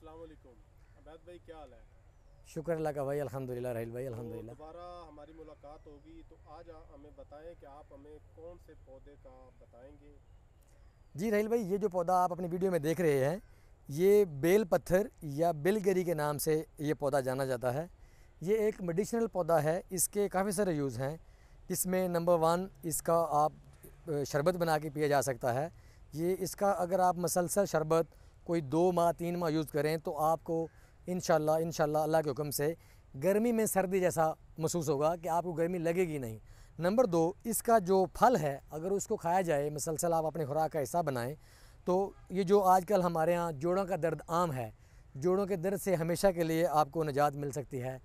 अबैद भाई क्या हाल है शुक्र अल्लाह का भाई अल्हम्दुलिल्लाह राहिल भाई अल्हम्दुलिल्लाह तो दोबारा हमारी मुलाकात होगी तो आज हमें बताएं कि आप हमें कौन से पौधे का बताएंगे जी राहिल भाई ये जो पौधा आप अपनी वीडियो में देख रहे हैं ये बेल पत्थर या बेलगेरी के नाम से ये पौधा जाना जाता है ये एक मेडिसिनल पौधा है इसके काफ़ी सारे यूज़ हैं इसमें नंबर वन इसका आप शरबत बना के पिया जा सकता है ये इसका अगर आप मसलसल शरबत कोई दो माह तीन माह यूज़ करें तो आपको इन शाला अल्लाह के हुक्म से गर्मी में सर्दी जैसा महसूस होगा कि आपको गर्मी लगेगी नहीं नंबर दो इसका जो फल है अगर उसको खाया जाए मसलसल आप अपने खुराक का हिस्सा बनाएं तो ये जो आजकल हमारे यहाँ जोड़ों का दर्द आम है जोड़ों के दर्द से हमेशा के लिए आपको निजात मिल सकती है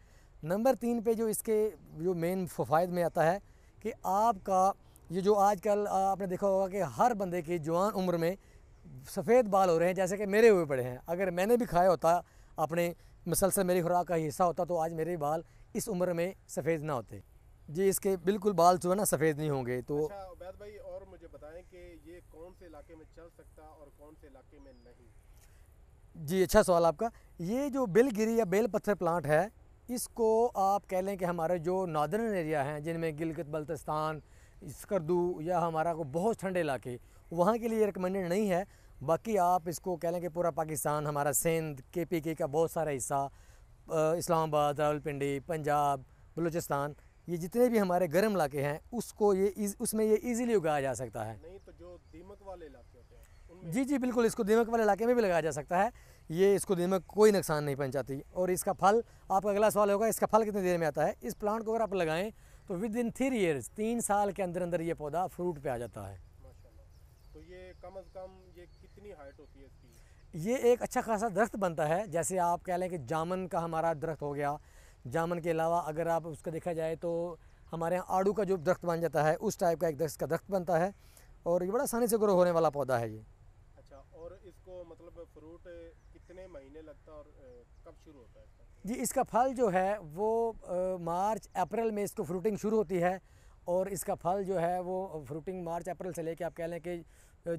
नंबर तीन पे जो इसके जो मेन फ़ायद में आता है कि आपका ये जो आजकल आपने देखा होगा कि हर बंदे की जवान उम्र में सफ़ेद बाल हो रहे हैं जैसे कि मेरे हुए पड़े हैं अगर मैंने भी खाया होता अपने मसलसल मेरी खुराक का हिस्सा होता तो आज मेरे बाल इस उम्र में सफ़ेद ना होते जी इसके बिल्कुल बाल जो है ना सफ़ेद नहीं होंगे तो अच्छा, भाई और मुझे बताएं कि ये कौन से इलाके में चल सकता और कौन से इलाके में नहीं जी अच्छा सवाल आपका ये जो बेलगिरी या बेल पत्थर प्लांट है इसको आप कह लें कि हमारे जो नॉर्दर्न एरिया हैं जिनमें गिलगित बल्तिस्तान स्कर्दू या हमारा को बहुत ठंडे इलाके वहाँ के लिए रिकमेंडेड नहीं है बाकी आप इसको कह लें कि पूरा पाकिस्तान हमारा सिंध के पी के का बहुत सारा हिस्सा इस्लामाबाद रावलपिंडी पंजाब बलूचिस्तान ये जितने भी हमारे गर्म इलाके हैं उसको ये इस, उसमें ये इजीली उगाया जा सकता है नहीं तो जो दीमक वाले इलाके हैं जी जी बिल्कुल इसको दीमक वाले इलाके में भी लगाया जा सकता है ये इसको दीमक कोई नुकसान नहीं पहुँचाती और इसका फल आपका अगला सवाल होगा इसका फल कितनी देर में आता है इस प्लांट को अगर आप लगाएँ तो विद इन थ्री ईयर्स तीन साल के अंदर अंदर ये पौधा फ्रूट पर आ जाता है तो ये कम अज़ कम ये कितनी हाइट होती है इसकी ये एक अच्छा खासा दरख्त बनता है जैसे आप कह लें कि जामन का हमारा दरख्त हो गया जामन के अलावा अगर आप उसका देखा जाए तो हमारे यहाँ आड़ू का जो दरख्त बन जाता है उस टाइप का एक दरख्त का दरख्त बनता है और ये बड़ा आसानी से ग्रो होने वाला पौधा है ये अच्छा और इसको मतलब फ्रूट कितने महीने लगता है और कब शुरू होता है जी इसका फल जो है वो मार्च अप्रैल में इसको फ्रूटिंग शुरू होती है और इसका फल जो है वो फ्रूटिंग मार्च अप्रैल से लेके आप कह लें कि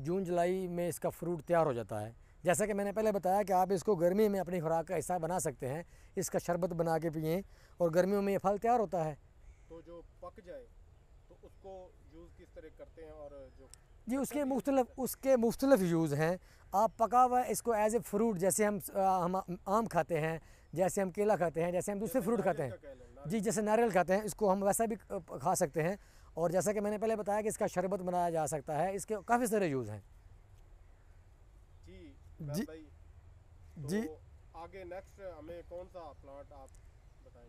जून जुलाई में इसका फ्रूट तैयार हो जाता है जैसा कि मैंने पहले बताया कि आप इसको गर्मी में अपनी खुराक का हिस्सा बना सकते हैं इसका शरबत बना के पिए और गर्मियों में ये फल तैयार होता है तो जो पक जाए तो उसको यूज़ किस तरह करते हैं और जो जी उसके मुख्तलफ उसके मुख्तलफ यूज़ हैं आप पका हुआ इसको एज ए फ्रूट जैसे हम हम आम खाते हैं जैसे हम केला खाते हैं जैसे हम दूसरे फ्रूट खाते हैं जी जैसे नारियल खाते हैं इसको हम वैसा भी खा सकते हैं और जैसा कि मैंने पहले बताया कि इसका शरबत बनाया जा सकता है इसके काफ़ी सारे यूज़ हैं जी जी तो जी आगे नेक्स्ट हमें कौन सा प्लांट आप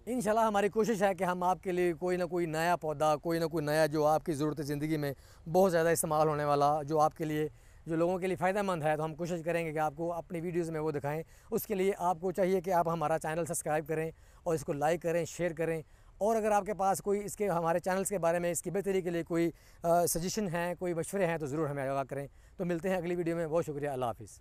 इन हमारी कोशिश है कि हम आपके लिए कोई ना कोई नया पौधा कोई ना कोई नया जो आपकी ज़रूरत ज़िंदगी में बहुत ज़्यादा इस्तेमाल होने वाला जो आपके लिए जो लोगों के लिए फ़ायदेमंद है तो हम कोशिश करेंगे कि आपको अपनी वीडियोज़ में वो दिखाएँ उसके लिए आपको चाहिए कि आप हमारा चैनल सब्सक्राइब करें और इसको लाइक करें शेयर करें और अगर आपके पास कोई इसके हमारे चैनल्स के बारे में इसकी बेहतरी के लिए कोई सजेशन है कोई मशवरे हैं तो ज़रूर हमें आगा करें तो मिलते हैं अगली वीडियो में बहुत शुक्रिया अल्लाह हाफिज़